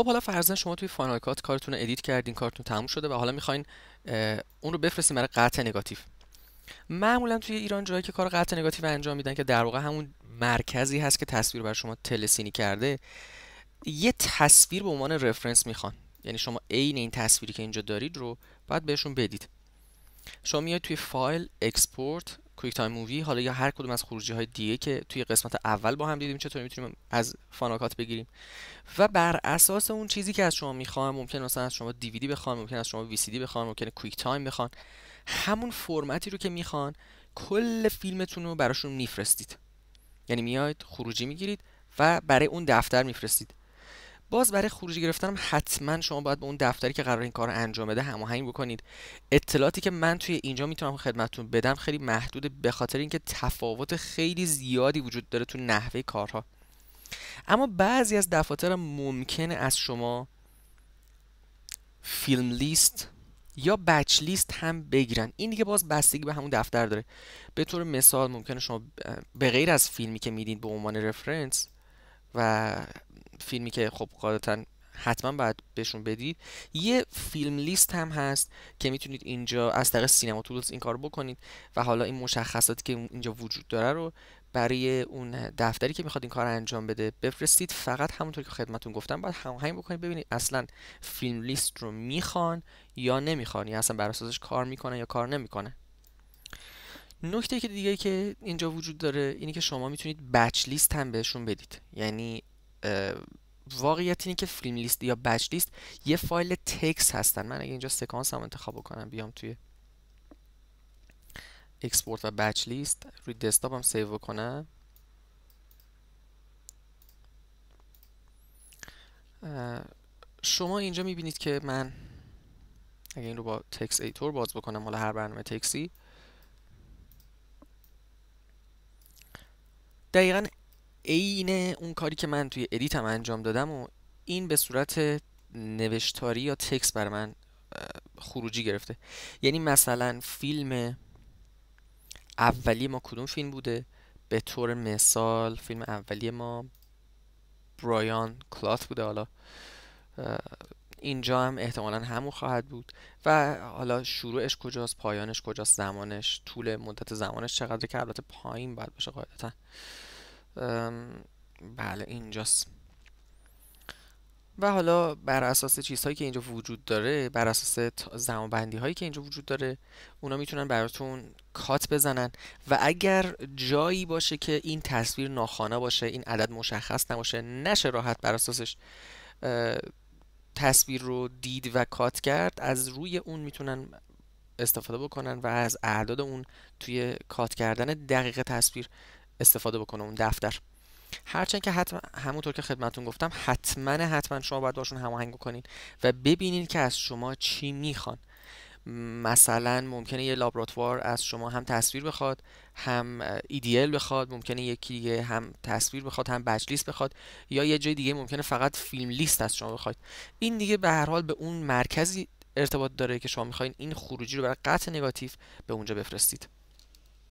خب حالا فرضاً شما توی فاینال کات کارتون رو ادیت کردین کارتون تموم شده و حالا میخواین اون رو بفرستین برای قطع نگاتیو معمولا توی ایران جایی که کار قطع نگاتیو انجام میدن که در واقع همون مرکزی هست که تصویر بر شما تلسینی کرده یه تصویر به عنوان رفرنس میخوان یعنی شما عین این تصویری که اینجا دارید رو باید بهشون بدید شما میاد توی فایل اکسپورت کویک تایم مووی حالا یا هر کدوم از خروجی های دیگه که توی قسمت اول با هم دیدیم چطوری میتونیم از فاناکات بگیریم و بر اساس اون چیزی که از شما میخوام ممکن مثلا از شما دیویدی بخوان ممکن از شما دی بخوان ممکن کویک تایم بخوان همون فرمتی رو که میخوان کل فیلمتون رو براشون میفرستید یعنی میاید خروجی میگیرید و برای اون دفتر میفرستید باز برای خروجی گرفتنم حتما شما باید به اون دفتری که قرار این کار رو انجام بده هماهنگ بکنید اطلاعاتی که من توی اینجا میتونم خدمتتون بدم خیلی محدود به خاطر اینکه تفاوت خیلی زیادی وجود داره تو نحوه کارها اما بعضی از دفاتر ممکنه از شما فیلم لیست یا بچ لیست هم بگیرن این دیگه باز بستگی به همون دفتر داره به طور مثال ممکنه شما به غیر از فیلمی که میدید به عنوان رفرنس و فیلمی که خب قاعدتا حتما باید بهشون بدید یه فیلم لیست هم هست که میتونید اینجا از طریق سینما تولز این کار بکنید و حالا این مشخصاتی که اینجا وجود داره رو برای اون دفتری که میخواد این کار انجام بده بفرستید فقط همونطور که خدمتون گفتم باید هماهنگ بکنید ببینید اصلا فیلم لیست رو میخوان یا نمیخوان یا اصلا بر اساسش کار میکنه یا کار نمیکنه. نکته که دیگه که اینجا وجود داره اینی که شما میتونید بچ لیست هم بهشون بدید یعنی واقعیت اینه که فیلم لیست یا بچ لیست یه فایل تکس هستن من اگه اینجا سکانس هم انتخاب بکنم بیام توی اکسپورت و بچ لیست روی دسکتاپ هم سیو بکنم شما اینجا میبینید که من اگه این رو با تکس ایتور باز بکنم حالا هر برنامه تکسی دقیقا عین اون کاری که من توی ادیتم انجام دادم و این به صورت نوشتاری یا تکس بر من خروجی گرفته یعنی مثلا فیلم اولی ما کدوم فیلم بوده به طور مثال فیلم اولی ما برایان کلات بوده حالا اینجا هم احتمالا همون خواهد بود و حالا شروعش کجاست پایانش کجاست زمانش طول مدت زمانش چقدر که البته پایین باید باشه قاعدتا بله اینجاست و حالا بر اساس چیزهایی که اینجا وجود داره بر اساس زمانبندی هایی که اینجا وجود داره اونا میتونن براتون کات بزنن و اگر جایی باشه که این تصویر ناخانه باشه این عدد مشخص نباشه نشه راحت بر اساسش تصویر رو دید و کات کرد از روی اون میتونن استفاده بکنن و از اعداد اون توی کات کردن دقیق تصویر استفاده بکنه اون دفتر هرچند که حتما همونطور که خدمتون گفتم حتما حتما شما باید باشون هماهنگ کنین و ببینین که از شما چی میخوان مثلا ممکنه یه لابراتوار از شما هم تصویر بخواد هم ایدیل e بخواد ممکنه یکی دیگه هم تصویر بخواد هم بچ لیست بخواد یا یه جای دیگه ممکنه فقط فیلم لیست از شما بخواد این دیگه به هر حال به اون مرکزی ارتباط داره که شما میخواین این خروجی رو برای قطع نگاتیو به اونجا بفرستید